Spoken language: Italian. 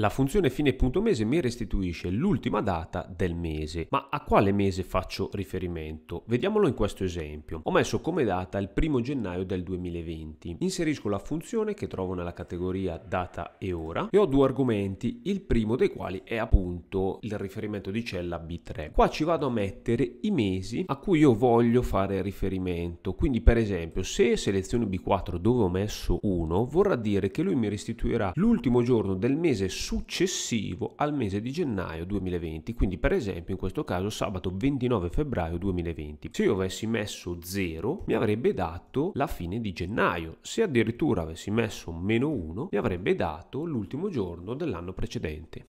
La funzione fine punto mese mi restituisce l'ultima data del mese, ma a quale mese faccio riferimento? Vediamolo in questo esempio. Ho messo come data il 1 gennaio del 2020. Inserisco la funzione che trovo nella categoria data e ora e ho due argomenti, il primo dei quali è appunto il riferimento di cella B3. Qua ci vado a mettere i mesi a cui io voglio fare riferimento, quindi per esempio se seleziono B4 dove ho messo 1 vorrà dire che lui mi restituirà l'ultimo giorno del mese successivo al mese di gennaio 2020, quindi per esempio in questo caso sabato 29 febbraio 2020. Se io avessi messo 0 mi avrebbe dato la fine di gennaio, se addirittura avessi messo meno 1 mi avrebbe dato l'ultimo giorno dell'anno precedente.